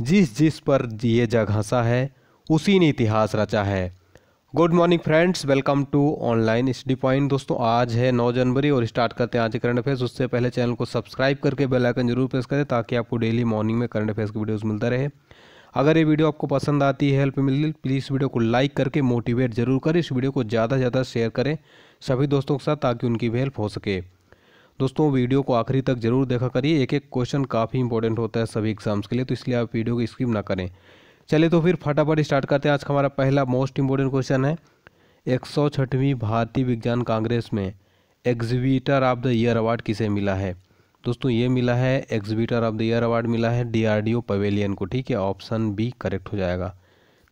जिस जिस पर ये जग हंसा है उसी ने इतिहास रचा है good morning friends welcome to online study point दोस्तों आज है 9 जनवरी और स्टार्ट करते हैं आज करंट अफेयर्स उससे पहले चैनल को सब्सक्राइब करके बेल आइकन जरूर प्रेस करें ताकि आपको डेली मॉर्निंग में करंट अफेयर्स की वीडियोस मिलता रहे अगर ये वीडियो आपको पसंद आती है हेल्प मिली प्लीज़ वीडियो को लाइक करके मोटिवेट जरूर करें इस वीडियो को ज़्यादा से ज़्यादा शेयर करें सभी दोस्तों के साथ ताकि उनकी भी हेल्प हो सके दोस्तों वीडियो को आखिरी तक जरूर देखा करिए एक एक क्वेश्चन काफ़ी इंपॉर्टेंट होता है सभी एग्जाम्स के लिए तो इसलिए आप वीडियो को स्किप ना करें चलिए तो फिर फटाफट स्टार्ट करते हैं आज का हमारा पहला मोस्ट इम्पोर्टेंट क्वेश्चन है एक सौ छठवीं भारतीय विज्ञान कांग्रेस में exhibitor of the year award किसे मिला है दोस्तों ये मिला है exhibitor of the year award मिला है डीआरडीओ पवेलियन को ठीक है ऑप्शन बी करेक्ट हो जाएगा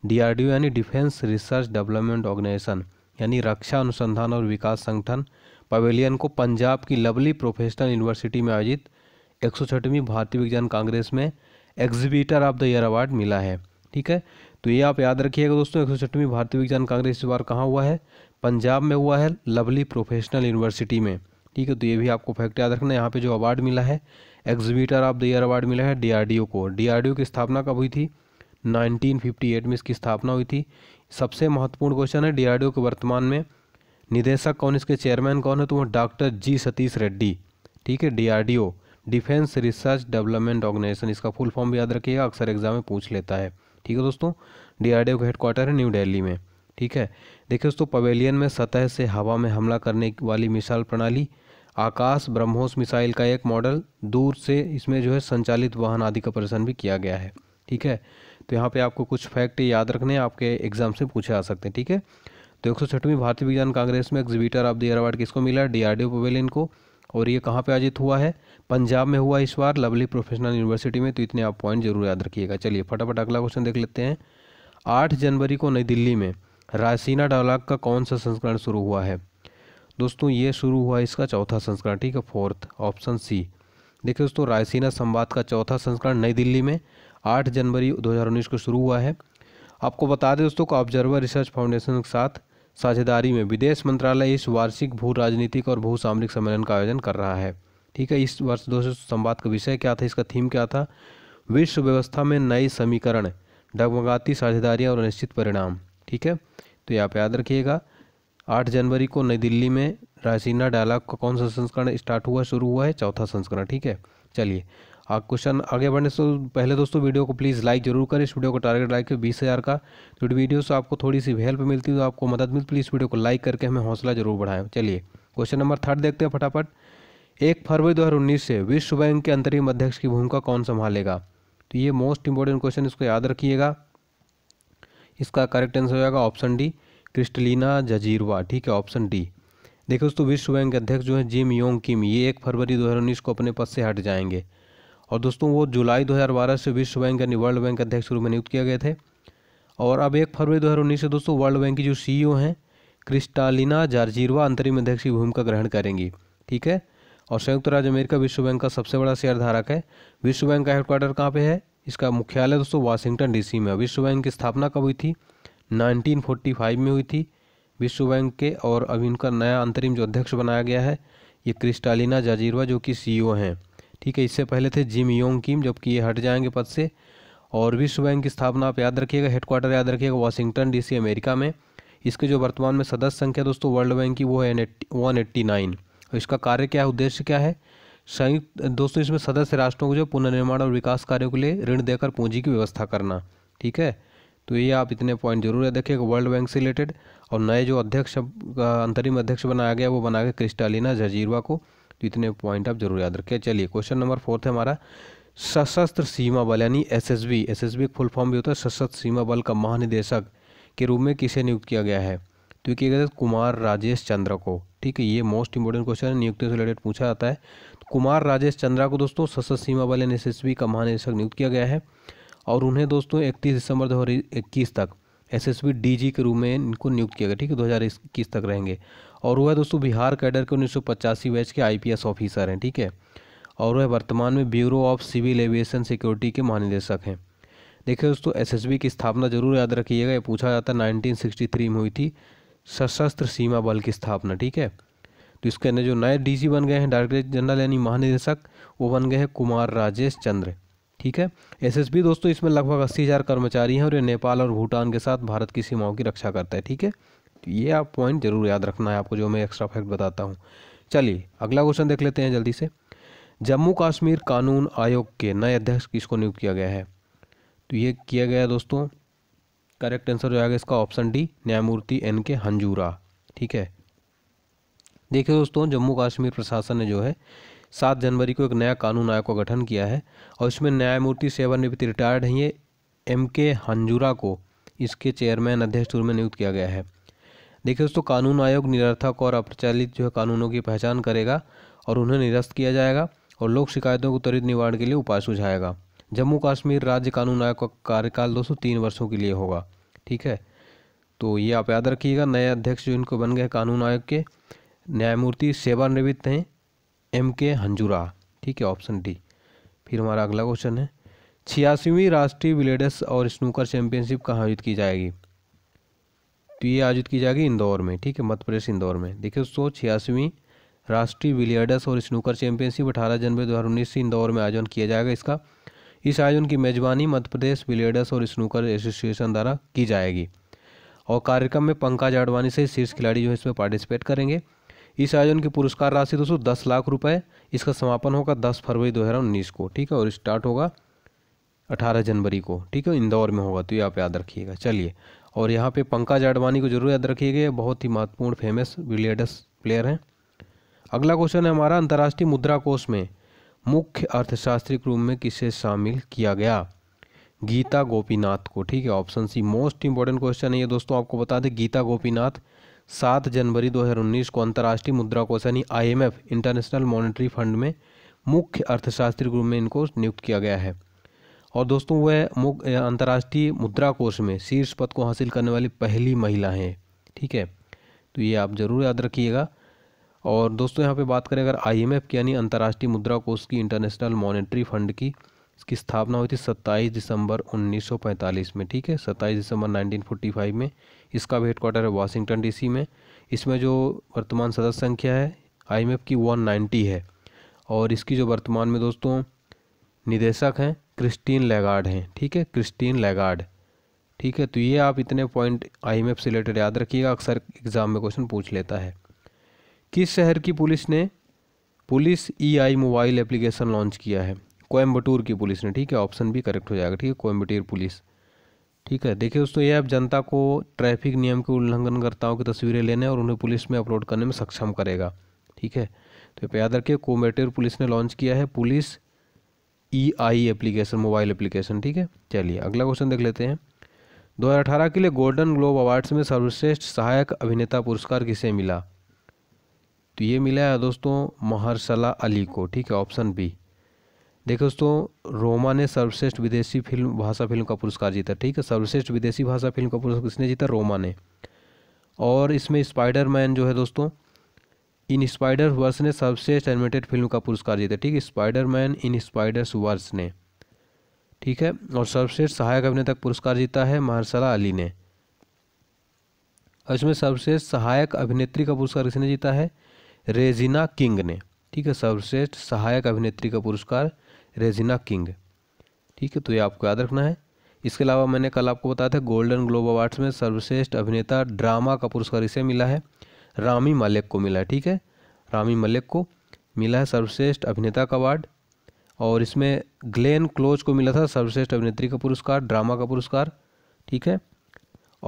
डीआरडीओ यानी डिफेंस रिसर्च डेवलपमेंट ऑर्गेनाइजेशन यानी रक्षा अनुसंधान और विकास संगठन पवेलियन को पंजाब की लवली प्रोफेशनल यूनिवर्सिटी में आयोजित एक भारतीय विज्ञान कांग्रेस में exhibitor of the year award मिला है ठीक है तो ये आप याद रखिएगा दोस्तों एक भारतीय विज्ञान कांग्रेस इस बार कहाँ हुआ है पंजाब में हुआ है लवली प्रोफेशनल यूनिवर्सिटी में ठीक है तो ये भी आपको फैक्ट याद रखना है यहाँ पे जो अवार्ड मिला है exhibitor of the year award मिला है डीआरडीओ को डीआरडीओ की स्थापना कब हुई थी 1958 में इसकी स्थापना हुई थी सबसे महत्वपूर्ण क्वेश्चन है डीआरडीओ के वर्तमान में निदेशक कौन इसके चेयरमैन कौन है तो वो डॉक्टर जी सतीश रेड्डी ठीक है DRDO defence research development organisation इसका फुल फॉर्म भी याद रखिएगा अक्सर एग्जाम में पूछ लेता है ठीक है दोस्तों डीआरडीओ का हेडक्वार्टर है न्यू दिल्ली में ठीक है देखिए दोस्तों पवेलियन में सतह से हवा में हमला करने वाली मिसाइल प्रणाली आकाश ब्रह्मोस मिसाइल का एक मॉडल दूर से इसमें जो है संचालित वाहन आदि का प्रदर्शन भी किया गया है ठीक है तो यहाँ पर आपको कुछ फैक्ट याद रखने आपके एग्जाम से पूछे आ सकते हैं ठीक है तो एक सौ भारतीय विज्ञान कांग्रेस में exhibitor of the year award किसको मिला डी आर पवेलियन को और ये कहाँ पे आयोजित हुआ है पंजाब में हुआ इस बार लवली प्रोफेशनल यूनिवर्सिटी में तो इतने आप पॉइंट जरूर याद रखिएगा चलिए फटाफट अगला क्वेश्चन देख लेते हैं आठ जनवरी को नई दिल्ली में रायसीना डायलॉग का कौन सा संस्करण शुरू हुआ है दोस्तों ये शुरू हुआ इसका चौथा संस्करण ठीक है फोर्थ ऑप्शन सी देखिए दोस्तों रायसीना संवाद का चौथा संस्करण नई दिल्ली में आठ जनवरी दो को शुरू हुआ है आपको बता दें दोस्तों को ऑब्जर्वर रिसर्च फाउंडेशन के साथ साझेदारी में विदेश मंत्रालय इस वार्षिक भू राजनीतिक और भू सामरिक सम्मेलन का आयोजन कर रहा है ठीक है इस वर्ष दो संवाद का विषय क्या था इसका थीम क्या था विश्व व्यवस्था में नए समीकरण डगमगाती साझेदारियाँ और अनिश्चित परिणाम ठीक है तो ये आप याद रखिएगा आठ जनवरी को नई दिल्ली में रायसीना डायलॉग का कौन सा संस्करण स्टार्ट हुआ शुरू हुआ है चौथा संस्करण ठीक है चलिए आप क्वेश्चन आगे बढ़ने से पहले दोस्तों वीडियो को प्लीज़ लाइक जरूर करें इस वीडियो को टारगेट लाइक है बीस हज़ार का तो वीडियो से आपको थोड़ी सी हेल्प मिलती है तो आपको मदद मिलती प्लीज़ वीडियो तो को लाइक करके हमें हौसला जरूर बढ़ाएं चलिए क्वेश्चन नंबर थर्ड देखते हैं फटाफट एक फरवरी दो से विश्व बैंक के अंतरिम अध्यक्ष की भूमिका कौन संभालेगा तो ये मोस्ट इंपॉर्टेंट क्वेश्चन इसको याद रखिएगा इसका करेक्ट आंसर हो जाएगा ऑप्शन डी क्रिस्टलिना जजीरवा ठीक है ऑप्शन डी देखिए दोस्तों विश्व बैंक के अध्यक्ष जो है जिम योंग किम ये एक फरवरी 2019 को अपने पद से हट जाएंगे और दोस्तों वो जुलाई 2012 से विश्व बैंक यानी वर्ल्ड बैंक के अध्यक्ष रूप में नियुक्त किया गए थे और अब एक फरवरी दो से दोस्तों वर्ल्ड बैंक की जो सी e हैं क्रिस्टालिना जार्जीरवा अंतरिम अध्यक्ष की भूमिका ग्रहण करेंगी ठीक है और संयुक्त राज्य अमेरिका विश्व बैंक का सबसे बड़ा शेयर धारक है विश्व बैंक का हेडक्वार्टर कहाँ पर है इसका मुख्यालय दोस्तों वाशिंगटन डीसी में विश्व बैंक की स्थापना कब हुई थी 1945 में हुई थी विश्व बैंक के और अब इनका नया अंतरिम जो अध्यक्ष बनाया गया है ये क्रिस्टालिना जाजीरवा जो कि सी e हैं ठीक है इससे पहले थे जिम योंग किम जबकि ये हट जाएंगे पद से और विश्व बैंक की स्थापना आप याद रखिएगा हेडक्वार्टर याद रखिएगा वाशिंगटन डीसी अमेरिका में इसके जो वर्तमान में सदस्य संख्या दोस्तों वर्ल्ड बैंक की वो है वन एट्टी नाइन और इसका कार्य क्या है उद्देश्य क्या है संयुक्त दोस्तों इसमें सदस्य राष्ट्रों को जो पुनर्निर्माण और विकास कार्यों के लिए ऋण देकर पूंजी की व्यवस्था करना ठीक है तो ये आप इतने पॉइंट जरूर है देखिएगा वर्ल्ड बैंक से रिलेटेड और नए जो अध्यक्ष अंतरिम अध्यक्ष बनाया गया वो बना गया क्रिस्टालिना जजीरवा को तो इतने पॉइंट आप जरूर याद रखें चलिए क्वेश्चन नंबर फोर्थ है हमारा सशस्त्र सीमा बल यानी एसएसबी एसएसबी एक फुल फॉर्म भी होता है सशस्त्र सीमा बल का महानिदेशक के रूप में किसे नियुक्त किया गया है तो ये किया गया था कुमार राजेश चंद्रा को ठीक है ये मोस्ट इंपॉर्टेंट क्वेश्चन है नियुक्ति से रिलेटेड पूछा जाता है तो कुमार राजेश चंद्रा को दोस्तों सशस्त्र सीमा बल यानी एस का महानिदेशक नियुक्त किया गया है और उन्हें दोस्तों इकतीस दिसंबर दो तक एस एस के रूप में इनको नियुक्त किया गया ठीक है दो तक रहेंगे और वह दोस्तों बिहार कैडर के उन्नीस बैच के आईपीएस ऑफिसर हैं ठीक है और वह वर्तमान में Bureau of Civil Aviation Security के महानिदेशक हैं देखिए दोस्तों एसएसबी की स्थापना जरूर याद रखिएगा ये पूछा जाता है 1963 में हुई थी सशस्त्र सीमा बल की स्थापना ठीक है तो इसके अंदर जो नए डीसी बन गए हैं डायरेक्टर जनरल यानी महानिदेशक वो बन गए हैं कुमार राजेश चंद्र ठीक है एसएसबी दोस्तों इसमें लगभग अस्सी हज़ार कर्मचारी हैं और ये नेपाल और भूटान के साथ भारत की सीमाओं की रक्षा करता है ठीक है ये आप पॉइंट जरूर याद रखना है आपको जो मैं एक्स्ट्रा फैक्ट बताता हूँ चलिए अगला क्वेश्चन देख लेते हैं जल्दी से जम्मू कश्मीर कानून आयोग के नए अध्यक्ष किसको नियुक्त किया गया है तो ये किया गया दोस्तों करेक्ट आंसर जो आएगा इसका ऑप्शन डी न्यायमूर्ति एन के हंजूरा ठीक है देखिए दोस्तों जम्मू कश्मीर प्रशासन ने जो है सात जनवरी को एक नया कानून आयोग का गठन किया है और इसमें न्यायमूर्ति सेवानिवृत्त रिटायर्ड हैं ये एम के हंजूरा को इसके चेयरमैन अध्यक्ष रूप में नियुक्त किया गया है देखिए दोस्तों कानून आयोग निरर्थक और अप्रचलित जो है कानूनों की पहचान करेगा और उन्हें निरस्त किया जाएगा और लोक शिकायतों को त्वरित निवारण के लिए उपाय सुझाएगा जम्मू कश्मीर राज्य कानून आयोग का कार्यकाल दोस्तों तीन वर्षों के लिए होगा ठीक है तो ये आप याद रखिएगा नए अध्यक्ष जो इनको बन गए कानून आयोग के न्यायमूर्ति सेवानिवृत्त हैं एम के हंजूरा ठीक है ऑप्शन डी फिर हमारा अगला क्वेश्चन है छियासीवीं राष्ट्रीय विलेडस और स्नूकर चैंपियनशिप कहाँ आयोजित की जाएगी तो ये आयोजित की जाएगी इंदौर में ठीक है मध्य प्रदेश इंदौर में देखिए सौ छियासवीं राष्ट्रीय विलियर्डस और स्नूकर चैंपियनशिप अठारह जनवरी दो हज़ार उन्नीस से इंदौर में आयोजन किया जाएगा इसका इस आयोजन की मेजबानी मध्य प्रदेश विलियर्डस और स्नूकर एसोसिएशन द्वारा की जाएगी और कार्यक्रम में पंकज आडवाणी से शीर्ष खिलाड़ी जो है इसमें पार्टिसिपेट करेंगे इस आयोजन की पुरस्कार राशि दोस्तों दस लाख रुपए इसका समापन होगा दस फरवरी दो हज़ार उन्नीस को ठीक है और स्टार्ट होगा अठारह जनवरी को ठीक है इंदौर में होगा तो ये आप याद रखिएगा चलिए और यहाँ पे पंकज आडवाणी को जरूर याद रखिएगा बहुत ही महत्वपूर्ण फेमस विलियडस प्लेयर हैं अगला क्वेश्चन है हमारा अंतर्राष्ट्रीय मुद्रा कोष में मुख्य अर्थशास्त्री के रूप में किसे शामिल किया गया गीता गोपीनाथ को ठीक है option C most important question है ये दोस्तों आपको बता दें गीता गोपीनाथ सात जनवरी 2019 को अंतर्राष्ट्रीय मुद्रा कोष यानी आईएमएफ इंटरनेशनल मॉनेटरी फंड में मुख्य अर्थशास्त्री ग्रुप में इनको नियुक्त किया गया है और दोस्तों वह अंतर्राष्ट्रीय मुद्रा कोष में शीर्ष पद को हासिल करने वाली पहली महिला हैं ठीक है तो ये आप ज़रूर याद रखिएगा और दोस्तों यहाँ पे बात करें अगर आईएमएफ की यानी अंतर्राष्ट्रीय मुद्रा कोष की इंटरनेशनल मॉनेटरी फंड की इसकी स्थापना हुई थी सत्ताईस दिसंबर 1945 में ठीक है सत्ताईस दिसंबर 1945 में इसका भी हेडक्वार्टर है वाशिंगटन डीसी में इसमें जो वर्तमान सदस्य संख्या है आईएमएफ की 190 है और इसकी जो वर्तमान में दोस्तों निदेशक हैं क्रिस्टीन लेगार्ड हैं ठीक है क्रिस्टीन लेगार्ड ठीक है तो ये आप इतने पॉइंट आई से रिलेटेड याद रखिएगा अक्सर एग्ज़ाम में क्वेश्चन पूछ लेता है किस शहर की पुलिस ने police e eye e mobile application launch किया है कोयम्बटूर की पुलिस ने ठीक है ऑप्शन भी करेक्ट हो जाएगा ठीक है कोयम्बटूर पुलिस ठीक है देखिए दोस्तों ये आप जनता को ट्रैफिक नियम के उल्लंघनकर्ताओं की तस्वीरें लेने और उन्हें पुलिस में अपलोड करने में सक्षम करेगा ठीक है तो याद रखिए कोयम्बटूर पुलिस ने लॉन्च किया है police e eye application mobile application ठीक है चलिए अगला क्वेश्चन देख लेते हैं 2018 के लिए गोल्डन ग्लोब अवार्ड्स में सर्वश्रेष्ठ सहायक अभिनेता पुरस्कार किसे मिला तो ये मिला है दोस्तों महर्षला अली को ठीक है ऑप्शन बी देखो दोस्तों रोमा ने सर्वश्रेष्ठ विदेशी फिल्म भाषा फिल्म का पुरस्कार जीता ठीक है सर्वश्रेष्ठ विदेशी भाषा फिल्म का पुरस्कार किसने जीता रोमा ने और इसमें स्पाइडरमैन जो है दोस्तों इन स्पाइडर वर्स ने सर्वश्रेष्ठ एनिमेटेड फिल्म का पुरस्कार जीता ठीक है Spider Man in Spiders Verse ने ठीक है और सर्वश्रेष्ठ सहायक अभिनेता पुरस्कार जीता है मार्शला अली ने और इसमें सर्वश्रेष्ठ सहायक अभिनेत्री का पुरस्कार किसने जीता है रेजिना किंग ने ठीक है सर्वश्रेष्ठ सहायक अभिनेत्री का पुरस्कार रेजिना किंग ठीक है तो ये आपको याद रखना है इसके अलावा मैंने कल आपको बताया था गोल्डन ग्लोब अवार्ड्स में सर्वश्रेष्ठ अभिनेता ड्रामा का पुरस्कार इसे मिला है रामी मलिक को मिला ठीक है रामी मलिक को मिला है सर्वश्रेष्ठ अभिनेता का अवार्ड और इसमें ग्लेन क्लोज को मिला था सर्वश्रेष्ठ अभिनेत्री का पुरस्कार ड्रामा का पुरस्कार ठीक है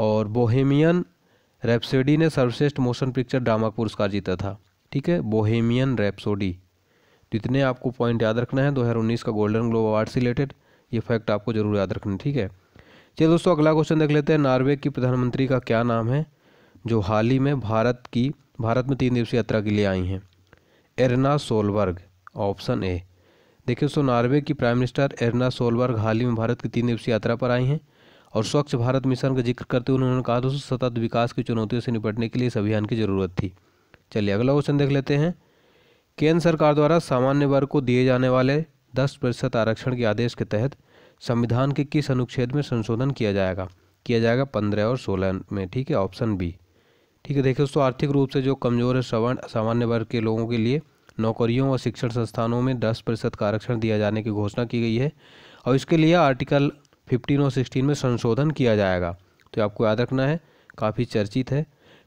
और बोहेमियन रेप्सोडी ने सर्वश्रेष्ठ मोशन पिक्चर ड्रामा का पुरस्कार जीता था ठीक है बोहेमियन रेप्सोडी तो इतने आपको पॉइंट याद रखना है 2019 का गोल्डन ग्लोब अवार्ड से रिलेटेड ये फैक्ट आपको जरूर याद रखना ठीक है चलिए दोस्तों अगला क्वेश्चन देख लेते हैं नॉर्वे की प्रधानमंत्री का क्या नाम है जो हाल ही में भारत की भारत में तीन दिवसीय यात्रा के लिए आई हैं एरना सोलबर्ग ऑप्शन ए देखिए सो नॉर्वे की प्राइम मिनिस्टर एरना सोलबर्ग हाल ही में भारत की तीन दिवसीय यात्रा पर आई हैं और स्वच्छ भारत मिशन का जिक्र करते हुए उन्होंने कहा दोस्तों सतत विकास की चुनौतियों से निपटने के लिए इस अभियान की जरूरत थी चलिए अगला क्वेश्चन देख लेते हैं केंद्र सरकार द्वारा सामान्य वर्ग को दिए जाने वाले दस प्रतिशत आरक्षण के आदेश के तहत संविधान के किस अनुच्छेद में संशोधन किया जाएगा किया जाएगा पंद्रह और सोलह में ठीक है ऑप्शन बी ठीक है देखिए दोस्तों आर्थिक रूप से जो कमज़ोर है श्रवण सामान्य वर्ग के लोगों के लिए नौकरियों और शिक्षण संस्थानों में दस प्रतिशत का आरक्षण दिया जाने की घोषणा की गई है और इसके लिए आर्टिकल फिफ्टीन और सिक्सटीन में संशोधन किया जाएगा तो आपको याद रखना है काफ़ी चर्चित है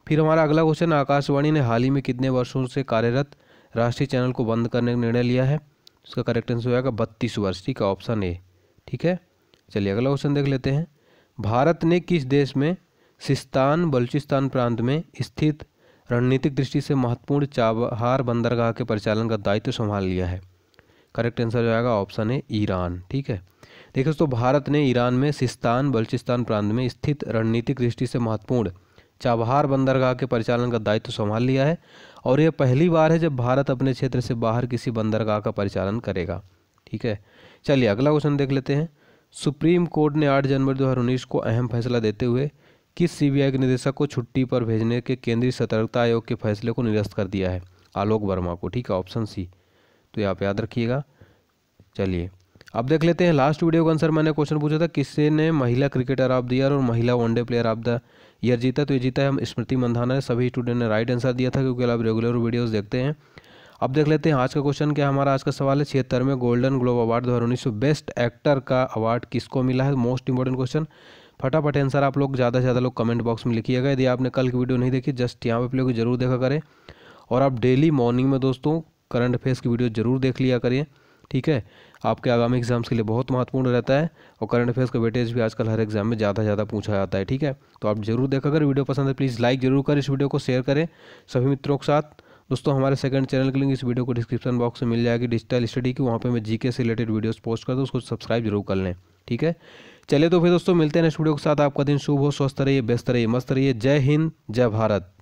फिर हमारा अगला क्वेश्चन आकाशवाणी ने हाल ही में कितने वर्षों से कार्यरत राष्ट्रीय चैनल को बंद करने का निर्णय लिया है उसका करेक्ट आंसर हो जाएगा बत्तीस वर्ष ठीक है ऑप्शन ए ठीक है चलिए अगला क्वेश्चन देख लेते हैं भारत ने किस देश में सिस्तान बलूचिस्तान प्रांत में स्थित रणनीतिक दृष्टि से महत्वपूर्ण चाबहार बंदरगाह के परिचालन का दायित्व संभाल लिया है करेक्ट आंसर हो जाएगा ऑप्शन है ईरान ठीक है देखिए दोस्तों भारत ने ईरान में सिस्तान बलूचिस्तान प्रांत में स्थित रणनीतिक दृष्टि से महत्वपूर्ण चाबहार बंदरगाह के परिचालन का दायित्व संभाल लिया है और यह पहली बार है जब भारत अपने क्षेत्र से बाहर किसी बंदरगाह का परिचालन करेगा ठीक है चलिए अगला क्वेश्चन देख लेते हैं सुप्रीम कोर्ट ने 8 जनवरी 2019 को अहम फैसला देते हुए कि सीबीआई के निदेशक को छुट्टी पर भेजने के केंद्रीय सतर्कता आयोग के फैसले को निरस्त कर दिया है आलोक वर्मा को ठीक है ऑप्शन सी तो ये आप याद रखिएगा चलिए अब देख लेते हैं लास्ट वीडियो का आंसर मैंने क्वेश्चन पूछा था किससे ने महिला क्रिकेटर ऑफ द ईयर और महिला one day player of the year जीता तो ये जीता है हम स्मृति मंधाना ने सभी स्टूडेंट ने राइट आंसर दिया था क्योंकि आप रेगुलर वीडियोस देखते हैं अब देख लेते हैं आज का क्वेश्चन क्या हमारा आज का सवाल है छिहत्तर में गोल्डन ग्लोब अवार्ड दो बेस्ट एक्टर का अवार्ड किसको मिला है मोस्ट इंपॉर्टेंट क्वेश्चन फटाफट आंसर आप लोग ज़्यादा से ज़्यादा लोग कमेंट बॉक्स में लिखिएगा यदि आपने कल की वीडियो नहीं देखी जस्ट यहाँ पर लोग जरूर देखा करें और आप डेली मॉर्निंग में दोस्तों करंट अफेयर्स की वीडियो जरूर देख लिया करिए ठीक है आपके आगामी एग्जाम्स के लिए बहुत महत्वपूर्ण रहता है और करंट अफेयर्स का वेटेज भी आजकल हर एग्जाम में ज़्यादा ज़्यादा पूछा जाता है ठीक है तो आप जरूर देखा करें वीडियो पसंद है प्लीज़ लाइक जरूर करें इस वीडियो को शेयर करें सभी मित्रों के साथ दोस्तों हमारे सेकंड चैनल के लिंक इस वीडियो को डिस्क्रिप्शन बॉक्स में मिल जाएगी डिजिटल स्टडी की वहाँ पे मैं जीके से रिलेटेड वीडियोस पोस्ट करता हूँ उसको सब्सक्राइब जरूर कर लें ठीक है चलिए तो फिर दोस्तों मिलते हैं नेक्स्ट वीडियो के साथ आपका दिन शुभ हो स्वस्थ रहिए बेस्त रहिए मस्त रहिए जय हिंद जय भारत